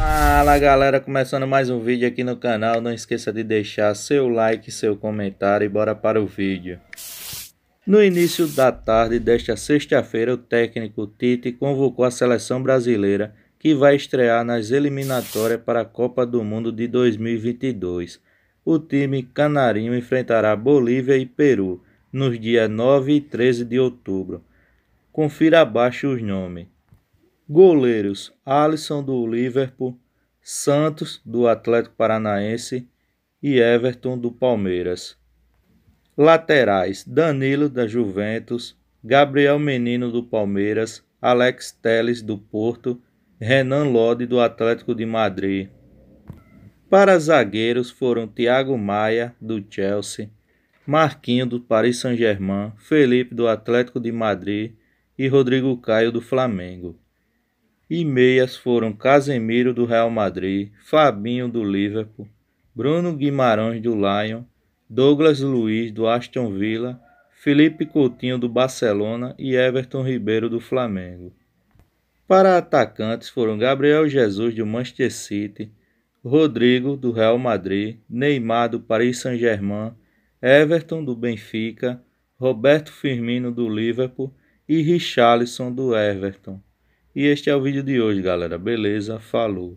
Fala galera, começando mais um vídeo aqui no canal, não esqueça de deixar seu like, seu comentário e bora para o vídeo. No início da tarde desta sexta-feira, o técnico Tite convocou a seleção brasileira que vai estrear nas eliminatórias para a Copa do Mundo de 2022. O time canarinho enfrentará Bolívia e Peru nos dias 9 e 13 de outubro. Confira abaixo os nomes. Goleiros: Alisson do Liverpool, Santos do Atlético Paranaense e Everton do Palmeiras. Laterais: Danilo da Juventus, Gabriel Menino do Palmeiras, Alex Teles do Porto, Renan Lodi do Atlético de Madrid. Para zagueiros foram Thiago Maia do Chelsea, Marquinho do Paris Saint-Germain, Felipe do Atlético de Madrid e Rodrigo Caio do Flamengo e meias foram Casemiro do Real Madrid, Fabinho do Liverpool, Bruno Guimarães do Lyon, Douglas Luiz do Aston Villa, Felipe Coutinho do Barcelona e Everton Ribeiro do Flamengo. Para atacantes foram Gabriel Jesus do Manchester City, Rodrigo do Real Madrid, Neymar do Paris Saint-Germain, Everton do Benfica, Roberto Firmino do Liverpool e Richarlison do Everton. E este é o vídeo de hoje, galera. Beleza? Falou!